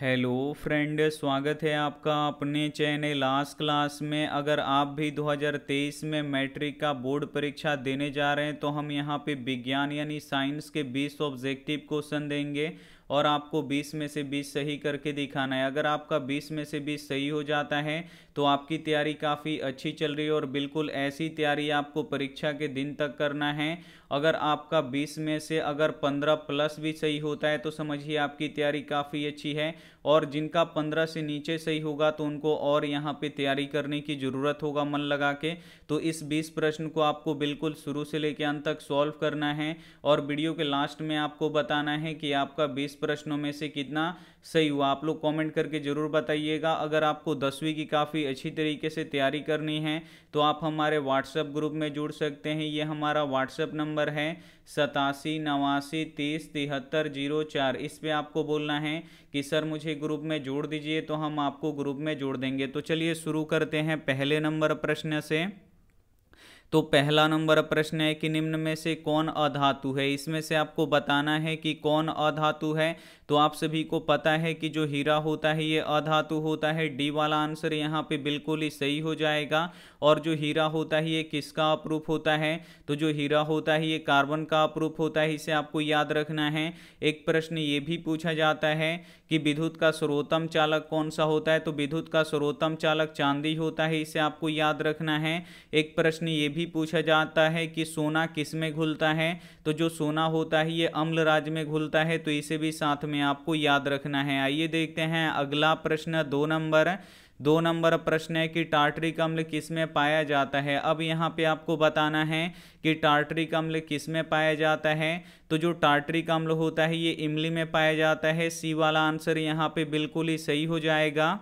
hello friend स्वागत है आपका अपने चैनल लास्ट क्लास में अगर आप भी 2023 में मैट्रिक का बोर्ड परीक्षा देने जा रहे हैं तो हम यहाँ पे विज्ञान यानी साइंस के 20 ऑब्जेक्टिव क्वेश्चन देंगे और आपको 20 में से 20 सही करके दिखाना है अगर आपका 20 में से 20 सही हो जाता है तो आपकी तैयारी काफ़ी अच्छी चल रही है और बिल्कुल ऐसी तैयारी आपको परीक्षा के दिन तक करना है अगर आपका 20 में से अगर 15 प्लस भी सही होता है तो समझिए आपकी तैयारी काफ़ी अच्छी है और जिनका 15 से नीचे सही होगा तो उनको और यहाँ पे तैयारी करने की ज़रूरत होगा मन लगा के तो इस 20 प्रश्न को आपको बिल्कुल शुरू से लेकर अंत तक सॉल्व करना है और वीडियो के लास्ट में आपको बताना है कि आपका बीस इस प्रश्नों में से कितना सही हुआ आप लोग कमेंट करके ज़रूर बताइएगा अगर आपको दसवीं की काफ़ी अच्छी तरीके से तैयारी करनी है तो आप हमारे व्हाट्सएप ग्रुप में जुड़ सकते हैं ये हमारा व्हाट्सएप नंबर है सतासी नवासी तीस तिहत्तर जीरो चार इस पर आपको बोलना है कि सर मुझे ग्रुप में जोड़ दीजिए तो हम आपको ग्रुप में जोड़ देंगे तो चलिए शुरू करते हैं पहले नंबर प्रश्न से तो पहला नंबर प्रश्न है कि निम्न में से कौन अधातु है इसमें से आपको बताना है कि कौन अधातु है तो आप सभी को पता है कि जो हीरा होता है ये अधातु होता है डी वाला आंसर यहाँ पे बिल्कुल ही सही हो जाएगा और जो हीरा होता है ये किसका अप्रूफ होता है तो जो हीरा होता है ये कार्बन का अप्रूफ होता है इसे आपको याद रखना है एक प्रश्न ये भी पूछा जाता है कि विद्युत का सर्वोत्तम चालक कौन सा होता है तो विद्युत का सर्वोत्तम चालक चांदी होता है इसे आपको याद रखना है एक प्रश्न ये भी पूछा जाता है कि सोना किस में घुलता है तो जो सोना होता है ये अम्ल राज में घुलता है तो इसे भी साथ में आपको याद रखना है आइए देखते हैं अगला प्रश्न दो नंबर दो नंबर प्रश्न है कि टार्टरिक अम्ल किस में पाया जाता है अब यहाँ पे आपको बताना है कि टार्टरिक अम्ल किस में पाया जाता है तो जो टार्टरिक अम्ल होता है ये इमली में पाया जाता है सी वाला आंसर यहाँ पे बिल्कुल ही सही हो जाएगा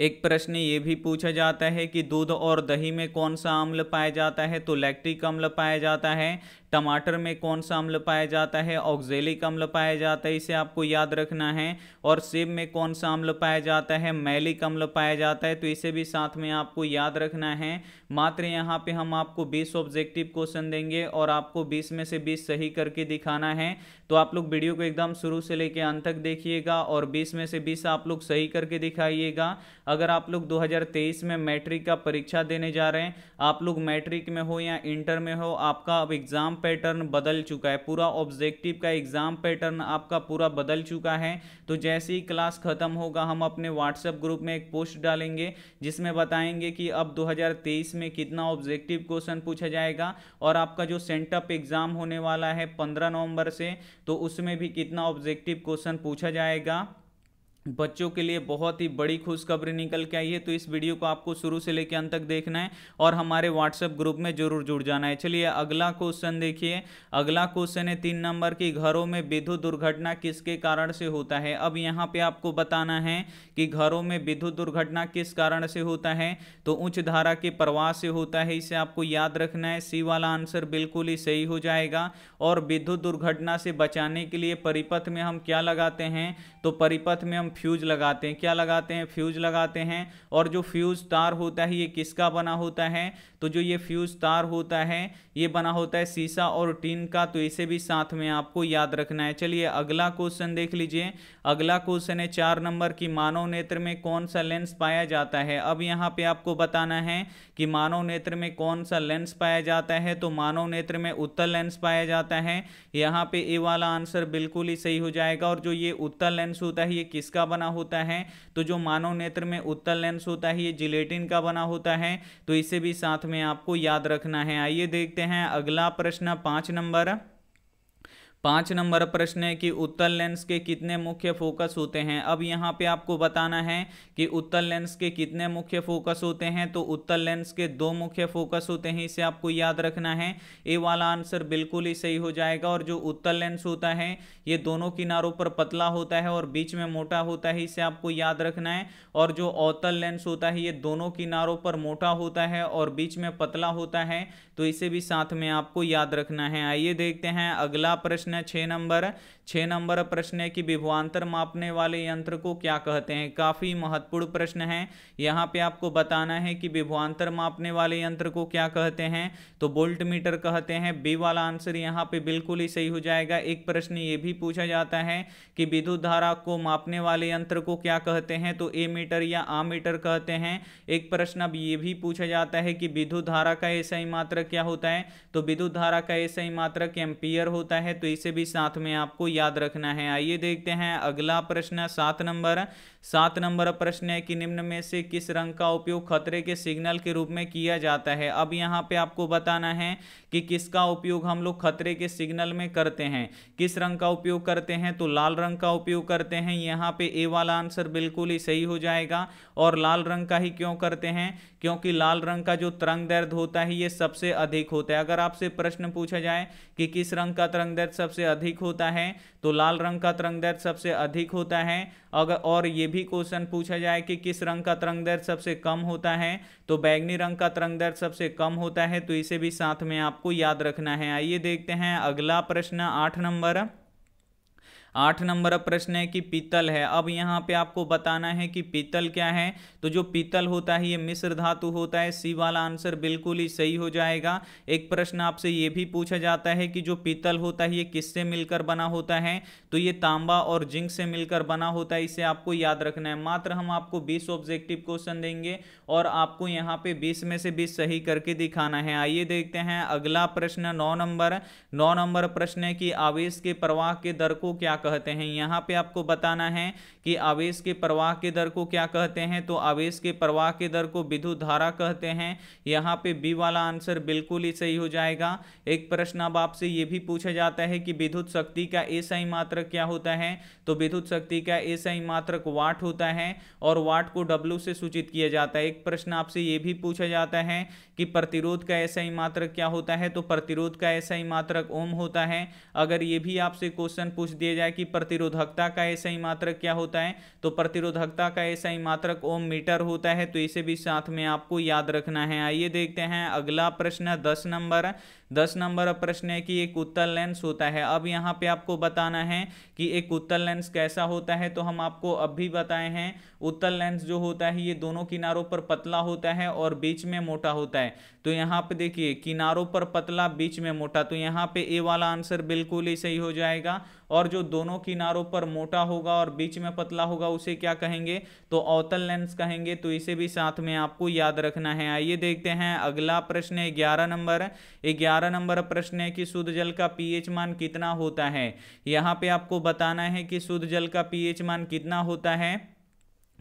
एक प्रश्न ये भी पूछा जाता है कि दूध और दही में कौन सा अम्ल पाया जाता है तो लैक्टिक अम्ल पाया जाता है टमाटर में कौन सा अम्ल पाया जाता है ऑक्जेलिक अम्ल पाया जाता है इसे आपको याद रखना है और सेब में कौन सा अम्ल पाया जाता है मैलिक अम्ल पाया जाता है तो इसे भी साथ में आपको याद रखना है मात्र यहाँ पे हम आपको बीस ऑब्जेक्टिव क्वेश्चन देंगे और आपको बीस में से बीस सही करके दिखाना है तो आप लोग वीडियो को एकदम शुरू से लेकर अंत तक देखिएगा और बीस में से बीस आप लोग सही करके दिखाइएगा अगर आप लोग 2023 में मैट्रिक का परीक्षा देने जा रहे हैं आप लोग मैट्रिक में हो या इंटर में हो आपका अब एग्ज़ाम पैटर्न बदल चुका है पूरा ऑब्जेक्टिव का एग्जाम पैटर्न आपका पूरा बदल चुका है तो जैसे ही क्लास खत्म होगा हम अपने व्हाट्सएप ग्रुप में एक पोस्ट डालेंगे जिसमें बताएंगे कि अब 2023 में कितना ऑब्जेक्टिव क्वेश्चन पूछा जाएगा और आपका जो सेंटअप एग्जाम होने वाला है पंद्रह नवंबर से तो उसमें भी कितना ऑब्जेक्टिव क्वेश्चन पूछा जाएगा बच्चों के लिए बहुत ही बड़ी खुशखबरी निकल के आई है तो इस वीडियो को आपको शुरू से लेकर अंत तक देखना है और हमारे व्हाट्सएप ग्रुप में जरूर जुड़ जाना है चलिए अगला क्वेश्चन देखिए अगला क्वेश्चन है तीन नंबर की घरों में विद्युत दुर्घटना किसके कारण से होता है अब यहाँ पे आपको बताना है कि घरों में विद्युत दुर्घटना किस कारण से होता है तो उच्च धारा के प्रवाह से होता है इसे आपको याद रखना है सी वाला आंसर बिल्कुल ही सही हो जाएगा और विद्युत दुर्घटना से बचाने के लिए परिपथ में हम क्या लगाते हैं तो परिपथ में हम फ्यूज लगाते हैं क्या लगाते हैं फ्यूज लगाते हैं और जो फ्यूज तार होता है ये किसका बना होता है तो जो ये फ्यूज तार होता है ये बना होता है सीसा और टीन का तो इसे भी साथ में आपको याद रखना है चलिए अगला क्वेश्चन देख लीजिए अगला क्वेश्चन है चार नंबर की मानव नेत्र में कौन सा लेंस पाया जाता है अब यहाँ पे आपको बताना है कि मानव नेत्र में कौन सा लेंस पाया जाता है तो मानव नेत्र में उत्तर लेंस पाया जाता है यहाँ पे ए वाला आंसर बिल्कुल ही सही हो जाएगा और जो ये उत्तर लेंस होता है ये किसका बना होता है तो जो मानव नेत्र में उत्तल लेंस होता है ये जिलेटिन का बना होता है तो इसे भी साथ में आपको याद रखना है आइए देखते हैं अगला प्रश्न पांच नंबर पाँच नंबर प्रश्न है कि उत्तल लेंस के कितने मुख्य फोकस होते हैं अब यहाँ पे आपको बताना है कि उत्तल लेंस के कितने मुख्य फोकस होते हैं तो उत्तल लेंस के दो मुख्य फोकस होते हैं इसे आपको याद रखना है ए वाला आंसर बिल्कुल ही सही हो जाएगा और जो उत्तल लेंस होता है ये दोनों किनारों पर पतला होता है और बीच में मोटा होता है इसे आपको याद रखना है और जो अवतल लेंस होता है ये दोनों किनारों पर मोटा होता है और बीच में पतला होता है तो इसे भी साथ में आपको याद रखना है आइए देखते हैं अगला प्रश्न छः नंबर है छः नंबर प्रश्न है कि विभवान्तर मापने वाले यंत्र को क्या कहते हैं काफ़ी महत्वपूर्ण प्रश्न है यहाँ पे आपको बताना है कि विभवांतर मापने वाले यंत्र को क्या कहते हैं तो बोल्ट मीटर कहते हैं बी वाला आंसर यहाँ पे बिल्कुल ही सही हो जाएगा एक प्रश्न ये भी पूछा जाता है कि विद्युत धारा को मापने वाले यंत्र को क्या कहते हैं तो ए मीटर या आ मीटर कहते हैं एक प्रश्न अब ये भी पूछा जाता है कि विद्युत धारा का ऐसा ही मात्रक क्या होता है तो विद्युत धारा का ऐसा ही मात्रक एम्पियर होता है तो इसे भी साथ में आपको याद रखना है आइए देखते हैं अगला प्रश्न सात नंबर सात नंबर प्रश्न है कि निम्न में से किस रंग का उपयोग खतरे के सिग्नल के रूप में किया जाता है अब यहाँ पे आपको बताना है कि किसका उपयोग हम लोग खतरे के सिग्नल में करते हैं किस रंग का उपयोग करते हैं तो लाल रंग का उपयोग करते हैं यहाँ पे ए वाला आंसर बिल्कुल ही सही हो जाएगा और लाल रंग का ही क्यों करते हैं क्योंकि लाल रंग का जो तरंग दर्द होता है ये सबसे अधिक होता है अगर आपसे प्रश्न पूछा जाए कि किस रंग का तरंग दर्द सबसे अधिक होता है तो लाल रंग का तरंग दर्द सबसे अधिक होता है अगर और ये भी क्वेश्चन पूछा जाए कि किस रंग का तरंग दर्द सबसे कम होता है तो बैगनी रंग का तरंग दर्द सबसे कम होता है तो इसे भी साथ में आपको याद रखना है आइए देखते हैं अगला प्रश्न आठ नंबर आठ नंबर प्रश्न है कि पीतल है अब यहाँ पे आपको बताना है कि पीतल क्या है तो जो पीतल होता है ये मिश्र धातु होता है सी वाला आंसर बिल्कुल ही सही हो जाएगा एक प्रश्न आपसे ये भी पूछा जाता है कि जो पीतल होता है ये किससे मिलकर बना होता है तो ये तांबा और जिंक से मिलकर बना होता है इसे आपको याद रखना है मात्र हम आपको बीस ऑब्जेक्टिव क्वेश्चन देंगे और आपको यहाँ पे बीस में से बीस सही करके दिखाना है आइए देखते हैं अगला प्रश्न नौ नंबर नौ नंबर प्रश्न है कि आवेश के प्रवाह के दर को क्या क्या कहते हैं यहाँ पे आपको बताना है कि आवेश के प्रवाह के दर को क्या कहते हैं तो आवेश के प्रवाह के दर को विद्युत धारा कहते हैं यहाँ पे बी वाला आंसर बिल्कुल ही सही हो जाएगा एक प्रश्न अब आपसे ये भी पूछा जाता है कि विद्युत शक्ति का एसआई मात्रक क्या होता है तो विद्युत शक्ति का एसआई मात्रक वाट होता है और वाट को डब्ल्यू से सूचित किया जाता है एक प्रश्न आपसे ये भी पूछा जाता है कि प्रतिरोध का एसआई मात्रक क्या होता है तो प्रतिरोध का एसआई मात्रक ओम होता है अगर ये भी आपसे क्वेश्चन पूछ दिया जाए है कि प्रतिरोधकता का ऐसा ही मात्रक क्या होता है तो प्रतिरोधकता का ऐसा ही मात्रक ओम मीटर होता है तो इसे भी साथ में आपको याद रखना है आइए देखते हैं अगला प्रश्न दस नंबर दस नंबर प्रश्न है कि एक उत्तल लेंस होता है अब यहाँ पे आपको बताना है कि एक उत्तल लेंस कैसा होता है तो हम आपको अब भी बताए हैं उत्तल लेंस जो होता है ये दोनों किनारों पर पतला होता है और बीच में मोटा होता है तो यहाँ पे देखिए किनारों पर पतला बीच में मोटा तो यहाँ पे ए वाला आंसर बिल्कुल ही सही हो जाएगा और जो दोनों किनारों पर मोटा होगा और बीच में पतला होगा उसे क्या कहेंगे तो अवतल लेंस कहेंगे तो इसे भी साथ में आपको याद रखना है आइए देखते हैं अगला प्रश्न है ग्यारह नंबर ग्यारह अठारह नंबर प्रश्न है कि शुद्ध जल का पीएच मान कितना होता है यहाँ पे आपको बताना है कि शुद्ध जल का पीएच मान कितना होता है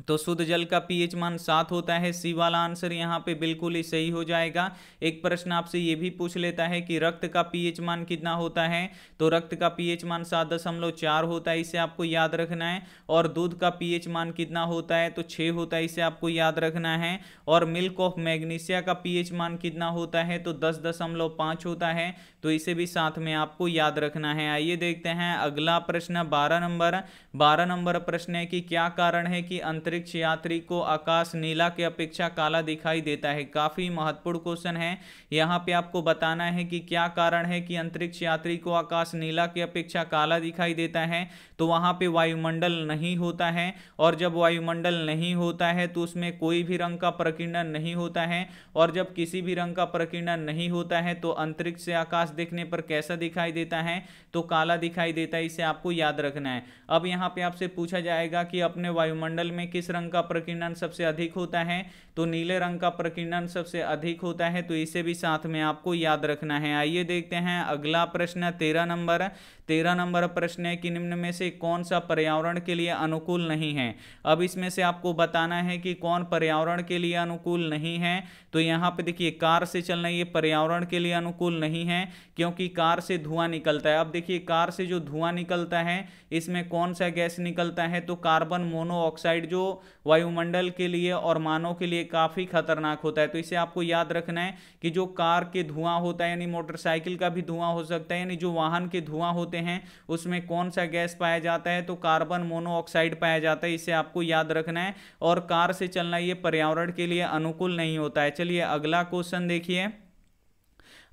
तो शुद्ध जल का पीएच मान सात होता है सी वाला आंसर यहाँ पे बिल्कुल ही सही हो जाएगा एक प्रश्न आपसे ये भी पूछ लेता है कि रक्त का पीएच मान कितना होता है तो रक्त का पीएच मान सात दशमलव चार होता है इसे आपको याद रखना है और दूध का पीएच मान कितना होता है तो छः होता है इसे आपको याद रखना है और मिल्क ऑफ मैग्नीशिया का पी मान कितना होता है तो दस दशमलव होता है तो इसे भी साथ में आपको याद रखना है आइए देखते हैं अगला प्रश्न बारह नंबर बारह नंबर प्रश्न है कि क्या कारण है कि अंत अंतरिक्ष यात्री को आकाश नीला के अपेक्षा काला दिखाई देता है काफ़ी महत्वपूर्ण क्वेश्चन है यहाँ पे आपको बताना है कि क्या कारण है कि अंतरिक्ष यात्री को आकाश नीला के अपेक्षा काला दिखाई देता है तो वहाँ पे वायुमंडल नहीं होता है और जब वायुमंडल नहीं होता है तो उसमें कोई भी रंग का प्रकीर्णन नहीं होता है और जब किसी भी रंग का प्रकीर्णन नहीं होता है तो अंतरिक्ष से आकाश देखने पर कैसा दिखाई देता है तो काला दिखाई देता है इसे आपको याद रखना है अब यहाँ पे आपसे पूछा जाएगा कि अपने वायुमंडल में किस रंग का प्रकीर्णन सबसे अधिक होता है तो नीले रंग का प्रकीर्णन सबसे अधिक होता है तो इसे भी साथ में आपको याद रखना है आइए देखते हैं अगला प्रश्न तेरह नंबर तेरह नंबर प्रश्न है कि निम्न में से कौन सा पर्यावरण के लिए अनुकूल नहीं है अब इसमें से आपको बताना है कि कौन पर्यावरण के लिए अनुकूल नहीं है तो यहाँ पे देखिए कार से चलना ये पर्यावरण के लिए अनुकूल नहीं है क्योंकि कार से धुआं निकलता है अब देखिए कार से जो धुआं निकलता है इसमें कौन सा गैस निकलता है तो कार्बन मोनोऑक्साइड जो वायुमंडल के लिए और मानव के लिए काफ़ी खतरनाक होता है तो इसे आपको याद रखना है कि जो कार के धुआं होता है यानी मोटरसाइकिल का भी धुआं हो सकता है यानी जो वाहन के धुआं होते होते हैं उसमें कौन सा गैस पाया जाता है तो कार्बन मोनोऑक्साइड पाया जाता है इसे आपको याद रखना है और कार से चलना ये पर्यावरण के लिए अनुकूल नहीं होता है चलिए अगला क्वेश्चन देखिए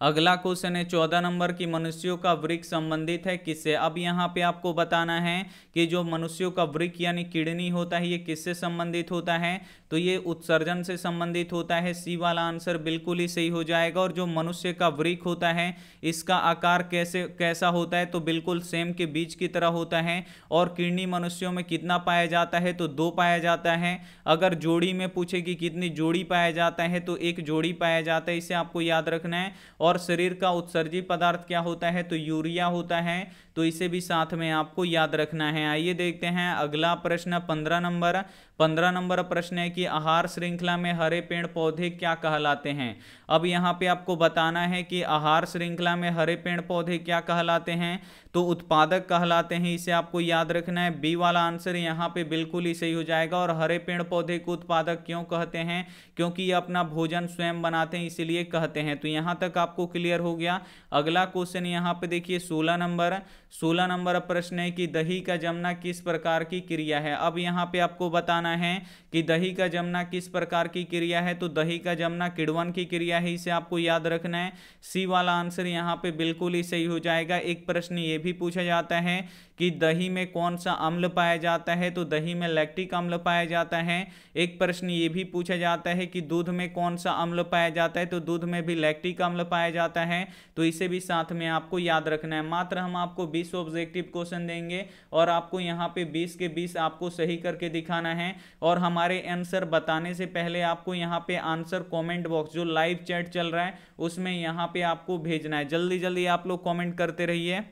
अगला क्वेश्चन है चौदह नंबर की मनुष्यों का वृक्ष संबंधित है किससे अब यहाँ पे आपको बताना है कि जो मनुष्यों का वृक्ष यानी किडनी होता है ये किससे संबंधित होता है तो ये उत्सर्जन से संबंधित होता है सी वाला आंसर बिल्कुल ही सही हो जाएगा और जो मनुष्य का वृक्ष होता है इसका आकार कैसे कैसा होता है तो बिल्कुल सेम के बीज की तरह होता है और किडनी मनुष्यों में कितना पाया जाता है तो दो पाया जाता है अगर जोड़ी में पूछे कि कितनी जोड़ी पाया जाता है तो एक जोड़ी पाया जाता है इसे आपको याद रखना है और शरीर का उत्सर्जी पदार्थ क्या होता है तो यूरिया होता है तो इसे भी साथ में आपको याद रखना है आइए देखते हैं अगला प्रश्न पंद्रह नंबर पंद्रह नंबर प्रश्न है कि आहार श्रृंखला में हरे पेड़ पौधे क्या कहलाते हैं अब यहाँ पे आपको बताना है कि आहार श्रृंखला में हरे पेड़ पौधे क्या कहलाते हैं तो उत्पादक कहलाते हैं इसे आपको याद रखना है बी वाला आंसर यहाँ पे बिल्कुल ही सही हो जाएगा और हरे पेड़ पौधे को उत्पादक क्यों कहते हैं क्योंकि ये अपना भोजन स्वयं बनाते हैं इसीलिए कहते हैं तो यहाँ तक आपको क्लियर हो गया अगला क्वेश्चन यहाँ पे देखिए सोलह नंबर सोलह नंबर प्रश्न है कि दही का जमना किस प्रकार की क्रिया है अब यहाँ पे आपको बताना है कि दही का जमना किस प्रकार की क्रिया है तो दही का जमना किड़वन की क्रिया है इसे आपको याद रखना है सी वाला आंसर यहाँ पे बिल्कुल ही सही हो जाएगा एक प्रश्न ये भी पूछा जाता है कि दही में कौन सा अम्ल पाया जाता है तो दही में लैक्टिक अम्ल पाया जाता है एक प्रश्न ये भी पूछा जाता है कि दूध में कौन सा अम्ल पाया जाता है तो दूध में भी लैक्टिक अम्ल पाया जाता है तो इसे भी साथ में आपको याद रखना है मात्र हम आपको बीस बीस ऑब्जेक्टिव क्वेश्चन देंगे और आपको यहाँ पे बीस के बीस आपको सही करके दिखाना है और हमारे आंसर बताने से पहले आपको यहाँ पे आंसर कॉमेंट बॉक्स जो लाइव चैट चल रहा है उसमें यहाँ पे आपको भेजना है जल्दी जल्दी आप लोग कॉमेंट करते रहिए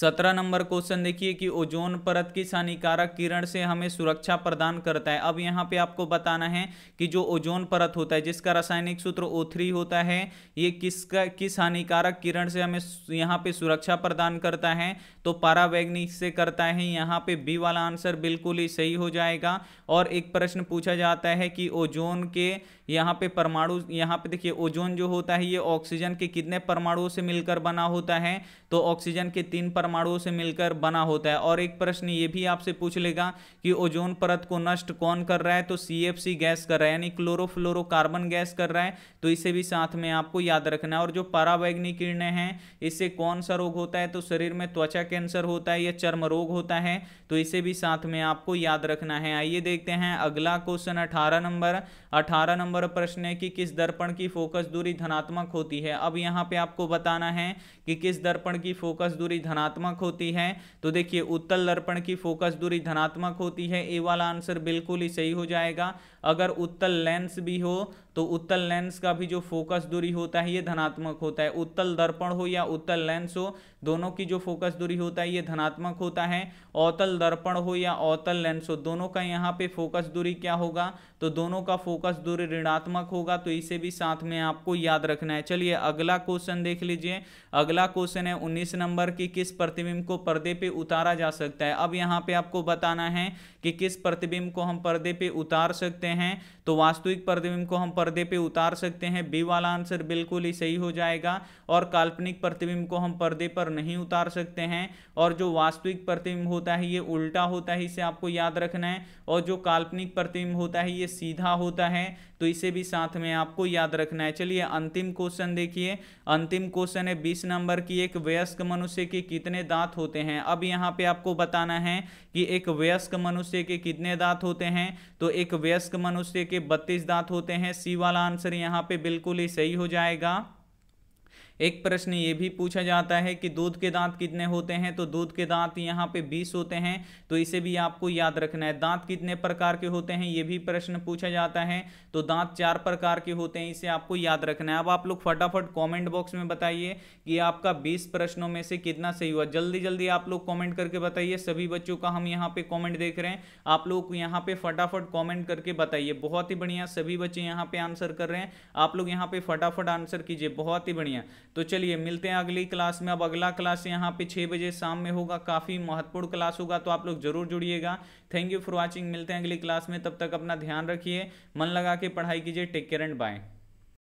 सत्रह नंबर क्वेश्चन देखिए कि ओजोन परत किस हानिकारक किरण से हमें सुरक्षा प्रदान करता है अब यहाँ पे आपको बताना है कि जो ओजोन परत होता है जिसका रासायनिक सूत्र O3 होता है ये किसका किस हानिकारक किरण से हमें यहाँ पे सुरक्षा प्रदान करता है तो पारावैग्निक से करता है यहाँ पे बी वाला आंसर बिल्कुल ही सही हो जाएगा और एक प्रश्न पूछा जाता है कि ओजोन के यहाँ पे परमाणु यहाँ पे देखिए ओजोन जो होता है ये ऑक्सीजन के कितने परमाणुओं से मिलकर बना होता है तो ऑक्सीजन के तीन परमाणुओं से मिलकर बना होता है और एक प्रश्न ये भी आपसे पूछ लेगा कि ओजोन परत को नष्ट कौन कर रहा है तो सी गैस कर रहा है यानी क्लोरोफ्लोरोकार्बन गैस कर रहा है तो इसे भी साथ में आपको याद रखना है और जो परावैग्नि किरणें हैं इससे कौन सा रोग होता है तो शरीर में त्वचा कैंसर होता है या चर्म रोग होता है तो इसे भी साथ में आपको याद रखना है आइए देखते हैं अगला क्वेश्चन अठारह नंबर अठारह नंबर नंबर प्रश्न है कि किस दर्पण की फोकस दूरी धनात्मक होती है अब यहाँ पे आपको बताना है कि किस दर्पण की फोकस दूरी धनात्मक होती है तो देखिए उत्तल दर्पण की फोकस दूरी धनात्मक होती है ए वाला आंसर बिल्कुल ही सही हो जाएगा अगर उत्तल लेंस भी हो तो उत्तल लेंस का भी जो फोकस दूरी होता है ये धनात्मक होता है उत्तल दर्पण हो या उत्तल लेंस हो दोनों की जो फोकस दूरी होता है ये धनात्मक होता है अवतल दर्पण हो या अवतल लेंस हो दोनों का यहाँ पे फोकस दूरी क्या होगा तो दोनों का फोकस दूरी ऋणात्मक होगा तो इसे भी साथ में आपको याद रखना है चलिए अगला क्वेश्चन देख लीजिए अगला क्वेश्चन है उन्नीस नंबर की किस प्रतिबिंब को पर्दे पर उतारा जा सकता है अब यहाँ पे आपको बताना है कि किस प्रतिबिंब को हम पर्दे पे उतार सकते हैं तो वास्तविक प्रतिबिंब को हम पर्दे पे उतार सकते हैं बी वाला आंसर बिल्कुल ही सही हो जाएगा और काल्पनिक प्रतिबिंब को हम पर्दे पर नहीं उतार सकते हैं और जो वास्तविक प्रतिबिंब होता है ये उल्टा होता है इसे आपको याद रखना है और जो काल्पनिक प्रतिबिंब होता है ये सीधा होता है तो इसे भी साथ में आपको याद रखना है चलिए अंतिम क्वेश्चन देखिए अंतिम क्वेश्चन है बीस नंबर की एक वयस्क मनुष्य के कितने दांत होते हैं अब यहाँ पे आपको बताना है कि एक वयस्क मनुष्य मनुष्य के कितने दांत होते हैं तो एक वयस्क मनुष्य के बत्तीस दांत होते हैं सी वाला आंसर यहाँ पे बिल्कुल ही सही हो जाएगा एक प्रश्न ये भी पूछा जाता है कि दूध के दांत कितने होते हैं तो दूध के दांत यहाँ पे बीस होते हैं तो इसे भी आपको याद रखना है दांत कितने प्रकार के होते हैं ये भी प्रश्न पूछा जाता है तो दांत चार प्रकार के होते हैं इसे आपको याद रखना है अब आप लोग फटाफट कॉमेंट बॉक्स में बताइए कि आपका बीस प्रश्नों में से कितना सही हुआ जल्दी जल्दी आप लोग कॉमेंट करके बताइए सभी बच्चों का हम यहाँ पे कॉमेंट देख रहे हैं आप लोग यहाँ पे फटाफट कॉमेंट करके बताइए बहुत ही बढ़िया सभी बच्चे यहाँ पे आंसर कर रहे हैं आप लोग यहाँ पे फटाफट आंसर कीजिए बहुत ही बढ़िया तो चलिए मिलते हैं अगली क्लास में अब अगला क्लास यहाँ पे छः बजे शाम में होगा काफ़ी महत्वपूर्ण क्लास होगा तो आप लोग जरूर जुड़िएगा थैंक यू फॉर वॉचिंग मिलते हैं अगली क्लास में तब तक अपना ध्यान रखिए मन लगा के पढ़ाई कीजिए टेक केयर एंड बाय